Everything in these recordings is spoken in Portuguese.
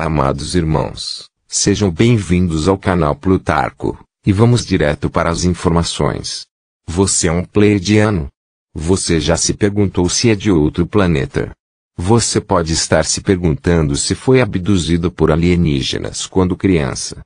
Olá, amados irmãos, sejam bem-vindos ao canal Plutarco, e vamos direto para as informações. Você é um pleiadiano? Você já se perguntou se é de outro planeta? Você pode estar se perguntando se foi abduzido por alienígenas quando criança.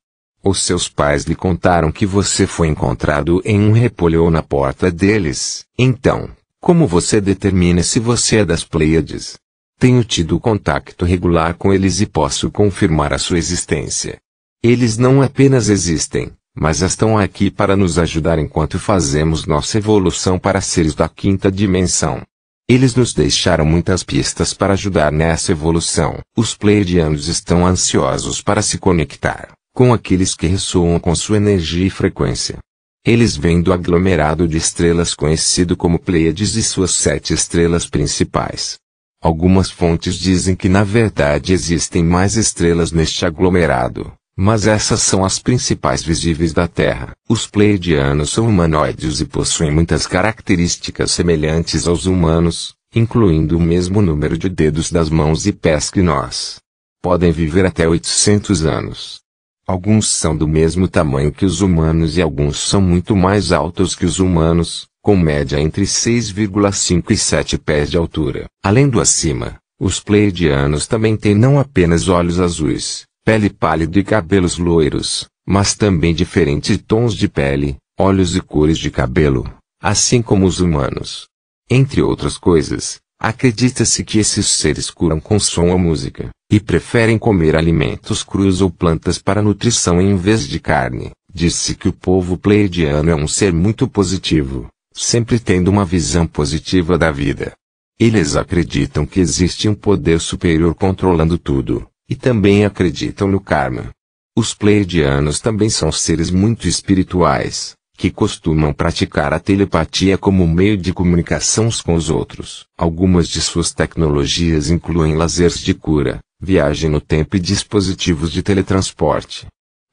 Ou seus pais lhe contaram que você foi encontrado em um repolho ou na porta deles. Então, como você determina se você é das Pleiades? Tenho tido contato regular com eles e posso confirmar a sua existência. Eles não apenas existem, mas estão aqui para nos ajudar enquanto fazemos nossa evolução para seres da quinta dimensão. Eles nos deixaram muitas pistas para ajudar nessa evolução. Os Pleiadianos estão ansiosos para se conectar com aqueles que ressoam com sua energia e frequência. Eles vêm do aglomerado de estrelas conhecido como Pleiades e suas sete estrelas principais. Algumas fontes dizem que na verdade existem mais estrelas neste aglomerado, mas essas são as principais visíveis da Terra. Os pleiadianos são humanoides e possuem muitas características semelhantes aos humanos, incluindo o mesmo número de dedos das mãos e pés que nós. Podem viver até 800 anos. Alguns são do mesmo tamanho que os humanos e alguns são muito mais altos que os humanos, com média entre 6,5 e 7 pés de altura. Além do acima, os pleiadianos também têm não apenas olhos azuis, pele pálida e cabelos loiros, mas também diferentes tons de pele, olhos e cores de cabelo, assim como os humanos. Entre outras coisas, acredita-se que esses seres curam com som ou música, e preferem comer alimentos crus ou plantas para nutrição em vez de carne. Diz-se que o povo pleiadiano é um ser muito positivo, sempre tendo uma visão positiva da vida. Eles acreditam que existe um poder superior controlando tudo, e também acreditam no karma. Os pleiadianos também são seres muito espirituais, que costumam praticar a telepatia como meio de comunicação com os outros. Algumas de suas tecnologias incluem lasers de cura, viagem no tempo e dispositivos de teletransporte.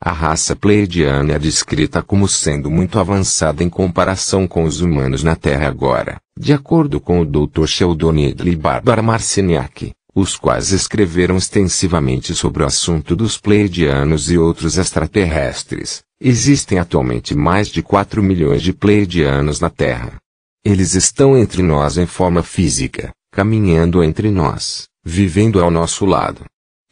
A raça pleiadiana é descrita como sendo muito avançada em comparação com os humanos na Terra agora, de acordo com o Dr. Sheldon Edley e Barbara Marciniak, os quais escreveram extensivamente sobre o assunto dos pleiadianos e outros extraterrestres. Existem atualmente mais de 4 milhões de pleiadianos na Terra. Eles estão entre nós em forma física, caminhando entre nós, vivendo ao nosso lado,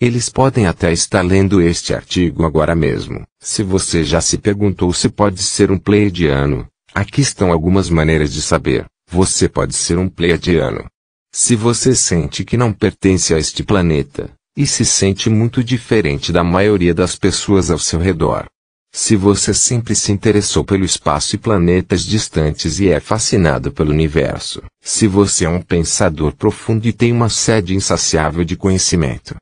eles podem até estar lendo este artigo agora mesmo. Se você já se perguntou se pode ser um pleiadiano, aqui estão algumas maneiras de saber. Você pode ser um pleiadiano. Se você sente que não pertence a este planeta, e se sente muito diferente da maioria das pessoas ao seu redor. Se você sempre se interessou pelo espaço e planetas distantes e é fascinado pelo universo. Se você é um pensador profundo e tem uma sede insaciável de conhecimento.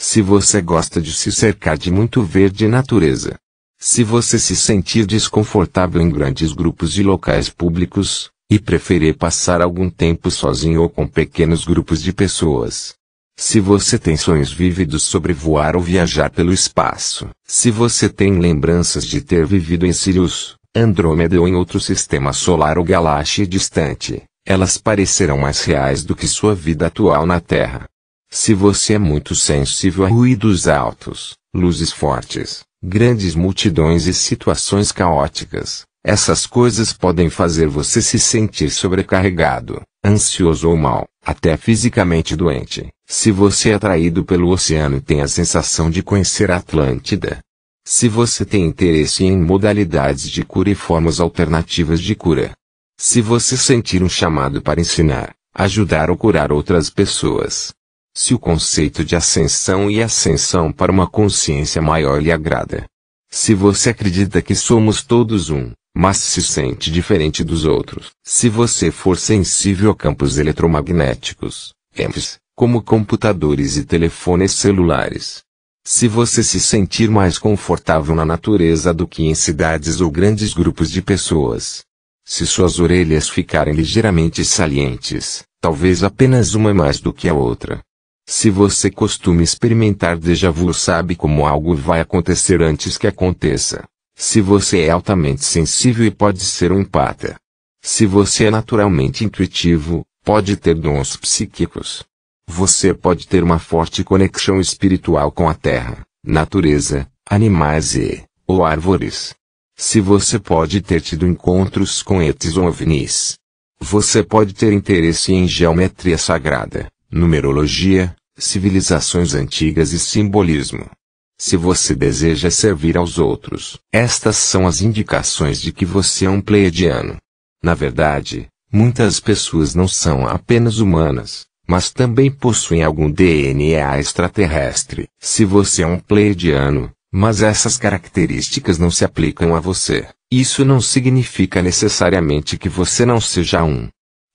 Se você gosta de se cercar de muito verde natureza. Se você se sentir desconfortável em grandes grupos de locais públicos, e preferir passar algum tempo sozinho ou com pequenos grupos de pessoas. Se você tem sonhos vívidos sobre voar ou viajar pelo espaço, se você tem lembranças de ter vivido em Sirius, Andrômeda ou em outro sistema solar ou galáxia distante, elas parecerão mais reais do que sua vida atual na Terra. Se você é muito sensível a ruídos altos, luzes fortes, grandes multidões e situações caóticas, essas coisas podem fazer você se sentir sobrecarregado, ansioso ou mal, até fisicamente doente. Se você é atraído pelo oceano e tem a sensação de conhecer a Atlântida. Se você tem interesse em modalidades de cura e formas alternativas de cura. Se você sentir um chamado para ensinar, ajudar ou curar outras pessoas, se o conceito de ascensão e ascensão para uma consciência maior lhe agrada. Se você acredita que somos todos um, mas se sente diferente dos outros, se você for sensível a campos eletromagnéticos, EMFs, como computadores e telefones celulares, se você se sentir mais confortável na natureza do que em cidades ou grandes grupos de pessoas, se suas orelhas ficarem ligeiramente salientes, talvez apenas uma mais do que a outra, se você costuma experimentar déjà vu sabe como algo vai acontecer antes que aconteça. Se você é altamente sensível e pode ser um empata. Se você é naturalmente intuitivo, pode ter dons psíquicos. Você pode ter uma forte conexão espiritual com a terra, natureza, animais e, ou árvores. Se você pode ter tido encontros com etes ou ovnis. Você pode ter interesse em geometria sagrada numerologia, civilizações antigas e simbolismo. Se você deseja servir aos outros, estas são as indicações de que você é um pleiadiano. Na verdade, muitas pessoas não são apenas humanas, mas também possuem algum DNA extraterrestre. Se você é um pleiadiano, mas essas características não se aplicam a você, isso não significa necessariamente que você não seja um.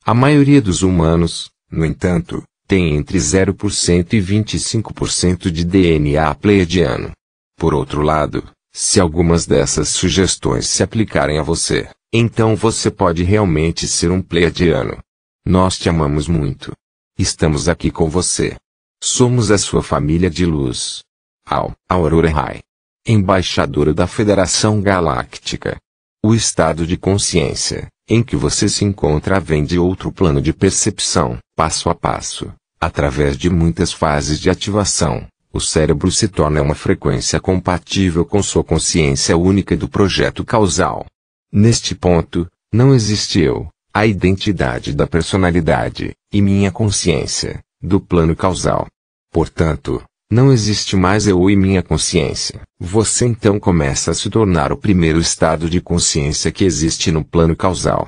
A maioria dos humanos, no entanto, tem entre 0% e 25% de DNA pleiadiano. Por outro lado, se algumas dessas sugestões se aplicarem a você, então você pode realmente ser um pleiadiano. Nós te amamos muito. Estamos aqui com você. Somos a sua família de luz. Al, Aurora Rai. Embaixadora da Federação Galáctica. O estado de consciência em que você se encontra vem de outro plano de percepção, passo a passo, através de muitas fases de ativação, o cérebro se torna uma frequência compatível com sua consciência única do projeto causal. Neste ponto, não existe eu, a identidade da personalidade, e minha consciência, do plano causal. Portanto, não existe mais eu e minha consciência. Você então começa a se tornar o primeiro estado de consciência que existe no plano causal.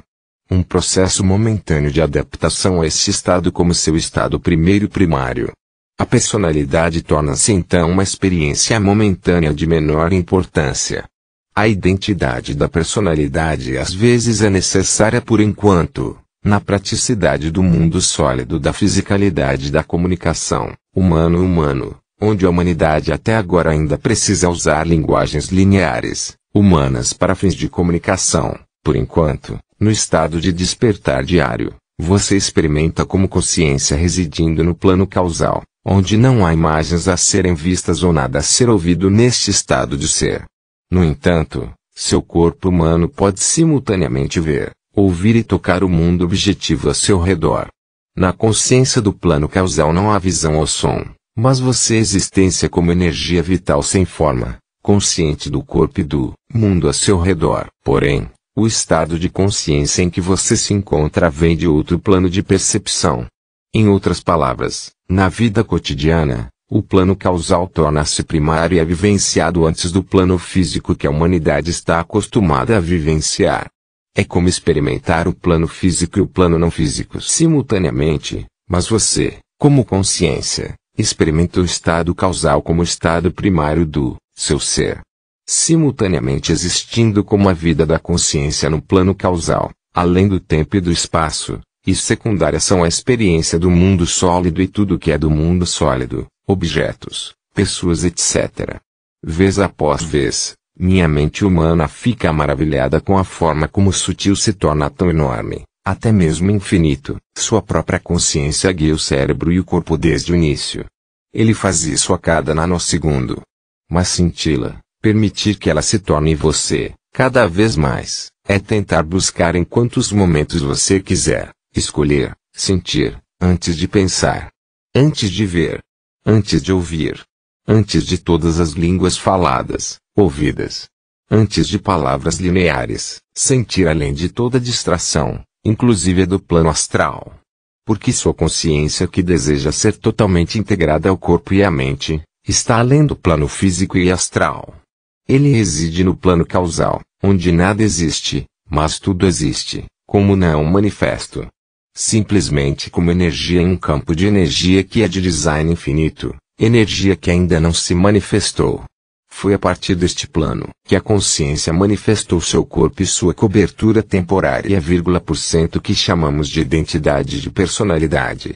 Um processo momentâneo de adaptação a esse estado como seu estado primeiro primário. A personalidade torna-se então uma experiência momentânea de menor importância. A identidade da personalidade às vezes é necessária por enquanto, na praticidade do mundo sólido da fisicalidade da comunicação, humano-humano, onde a humanidade até agora ainda precisa usar linguagens lineares, humanas para fins de comunicação, por enquanto, no estado de despertar diário, você experimenta como consciência residindo no plano causal, onde não há imagens a serem vistas ou nada a ser ouvido neste estado de ser. No entanto, seu corpo humano pode simultaneamente ver, ouvir e tocar o mundo objetivo a seu redor. Na consciência do plano causal não há visão ou som, mas você é existência como energia vital sem forma, consciente do corpo e do mundo a seu redor. Porém, o estado de consciência em que você se encontra vem de outro plano de percepção. Em outras palavras, na vida cotidiana, o plano causal torna-se primário e é vivenciado antes do plano físico que a humanidade está acostumada a vivenciar. É como experimentar o plano físico e o plano não físico simultaneamente, mas você, como consciência, experimenta o estado causal como estado primário do seu ser. Simultaneamente existindo como a vida da consciência no plano causal, além do tempo e do espaço, e secundária são a experiência do mundo sólido e tudo o que é do mundo sólido, objetos, pessoas, etc. Vez após vez, minha mente humana fica maravilhada com a forma como o sutil se torna tão enorme, até mesmo infinito. Sua própria consciência guia o cérebro e o corpo desde o início, ele faz isso a cada nanosegundo. Mas senti-la, permitir que ela se torne você, cada vez mais, é tentar buscar em quantos momentos você quiser, escolher, sentir, antes de pensar, antes de ver, antes de ouvir, antes de todas as línguas faladas, ouvidas, antes de palavras lineares, sentir além de toda distração, inclusive a do plano astral porque sua consciência que deseja ser totalmente integrada ao corpo e à mente, está além do plano físico e astral. Ele reside no plano causal, onde nada existe, mas tudo existe, como não manifesto. Simplesmente como energia em um campo de energia que é de design infinito, energia que ainda não se manifestou. Foi a partir deste plano que a consciência manifestou seu corpo e sua cobertura temporária, vírgula por cento que chamamos de identidade de personalidade.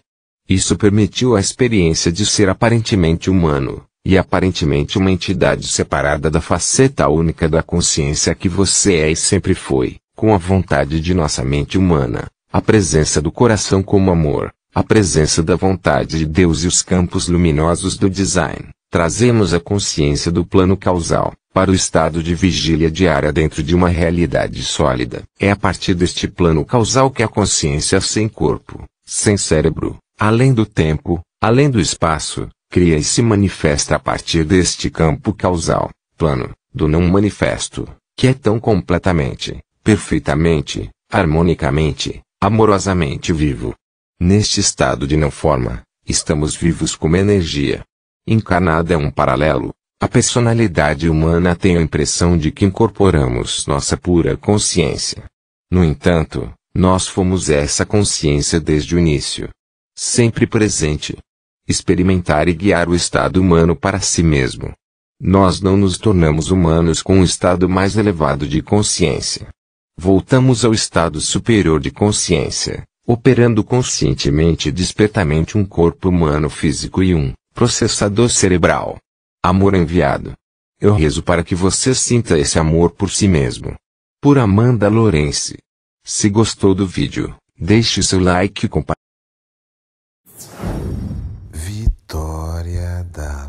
Isso permitiu a experiência de ser aparentemente humano, e aparentemente uma entidade separada da faceta única da consciência que você é e sempre foi, com a vontade de nossa mente humana, a presença do coração como amor, a presença da vontade de Deus e os campos luminosos do design, trazemos a consciência do plano causal para o estado de vigília diária dentro de uma realidade sólida. É a partir deste plano causal que a consciência sem corpo, sem cérebro, além do tempo, além do espaço, cria e se manifesta a partir deste campo causal, plano, do não manifesto, que é tão completamente, perfeitamente, harmonicamente, amorosamente vivo. Neste estado de não forma, estamos vivos como energia, Encarnada é um paralelo. A personalidade humana tem a impressão de que incorporamos nossa pura consciência. No entanto, nós fomos essa consciência desde o início. Sempre presente. Experimentar e guiar o estado humano para si mesmo. Nós não nos tornamos humanos com um estado mais elevado de consciência. Voltamos ao estado superior de consciência, operando conscientemente e despertamente um corpo humano físico e um processador cerebral. Amor enviado. Eu rezo para que você sinta esse amor por si mesmo. Por Amanda Lorence. Se gostou do vídeo, deixe seu like e compartilhe. Vitória da